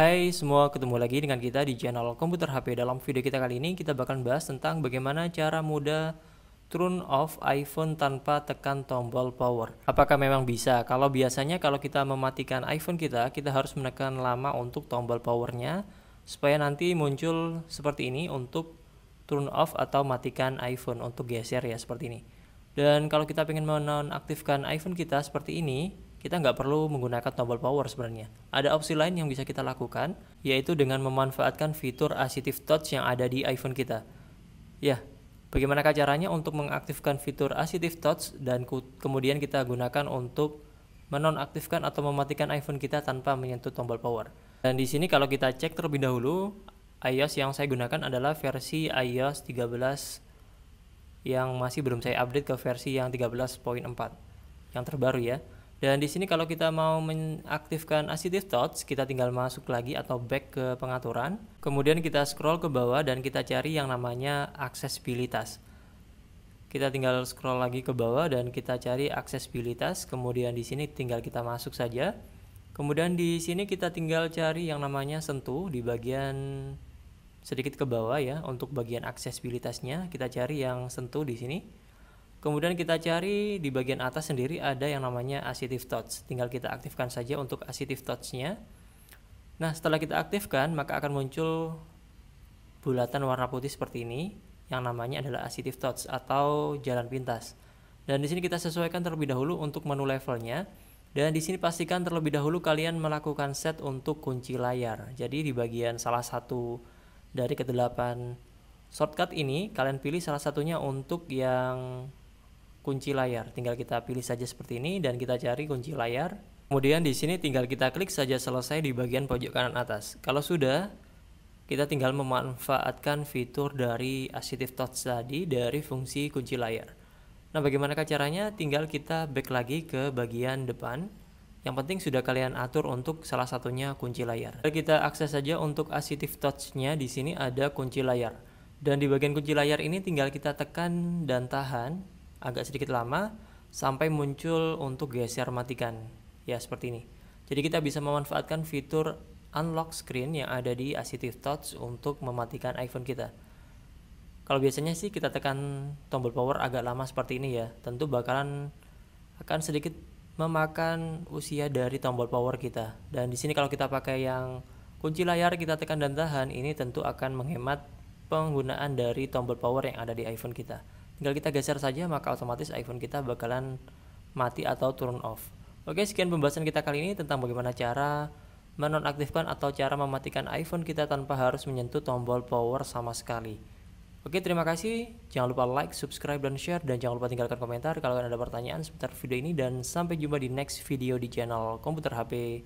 Hai semua, ketemu lagi dengan kita di channel Komputer HP. Dalam video kita kali ini, kita bakal bahas tentang bagaimana cara mudah turn off iPhone tanpa tekan tombol power. Apakah memang bisa? Kalau biasanya kalau kita mematikan iPhone kita, kita harus menekan lama untuk tombol powernya, supaya nanti muncul seperti ini untuk turn off atau matikan iPhone untuk geser ya seperti ini. Dan kalau kita ingin menonaktifkan iPhone kita seperti ini, kita nggak perlu menggunakan tombol power sebenarnya. Ada opsi lain yang bisa kita lakukan, yaitu dengan memanfaatkan fitur Assistive Touch yang ada di iPhone kita. Ya, bagaimana caranya untuk mengaktifkan fitur Assistive Touch dan kemudian kita gunakan untuk menonaktifkan atau mematikan iPhone kita tanpa menyentuh tombol power. Dan di sini kalau kita cek terlebih dahulu, iOS yang saya gunakan adalah versi iOS 13 yang masih belum saya update ke versi yang 13.4 yang terbaru ya. Dan di sini kalau kita mau mengaktifkan Assistive Touch, kita tinggal masuk lagi atau back ke pengaturan. Kemudian kita scroll ke bawah dan kita cari yang namanya aksesibilitas. Kita tinggal scroll lagi ke bawah dan kita cari aksesibilitas. Kemudian di sini tinggal kita masuk saja. Kemudian di sini kita tinggal cari yang namanya sentuh di bagian sedikit ke bawah ya untuk bagian aksesibilitasnya. Kita cari yang sentuh di sini. Kemudian kita cari di bagian atas sendiri ada yang namanya Active Touch. Tinggal kita aktifkan saja untuk Active Touch-nya. Nah, setelah kita aktifkan, maka akan muncul bulatan warna putih seperti ini yang namanya adalah Active Touch atau jalan pintas. Dan di sini kita sesuaikan terlebih dahulu untuk menu levelnya. Dan di sini pastikan terlebih dahulu kalian melakukan set untuk kunci layar. Jadi di bagian salah satu dari kedelapan shortcut ini, kalian pilih salah satunya untuk yang kunci layar. Tinggal kita pilih saja seperti ini dan kita cari kunci layar. Kemudian di sini tinggal kita klik saja selesai di bagian pojok kanan atas. Kalau sudah, kita tinggal memanfaatkan fitur dari Assistive Touch tadi dari fungsi kunci layar. Nah, bagaimanakah caranya? Tinggal kita back lagi ke bagian depan. Yang penting sudah kalian atur untuk salah satunya kunci layar. Kita akses saja untuk Assistive Touch-nya di sini ada kunci layar. Dan di bagian kunci layar ini tinggal kita tekan dan tahan agak sedikit lama sampai muncul untuk geser matikan. Ya, seperti ini. Jadi kita bisa memanfaatkan fitur unlock screen yang ada di Assistive Touch untuk mematikan iPhone kita. Kalau biasanya sih kita tekan tombol power agak lama seperti ini ya, tentu bakalan akan sedikit memakan usia dari tombol power kita. Dan di sini kalau kita pakai yang kunci layar kita tekan dan tahan, ini tentu akan menghemat penggunaan dari tombol power yang ada di iPhone kita tinggal kita geser saja maka otomatis iPhone kita bakalan mati atau turn off oke sekian pembahasan kita kali ini tentang bagaimana cara menonaktifkan atau cara mematikan iPhone kita tanpa harus menyentuh tombol power sama sekali oke terima kasih jangan lupa like subscribe dan share dan jangan lupa tinggalkan komentar kalau ada pertanyaan seputar video ini dan sampai jumpa di next video di channel komputer HP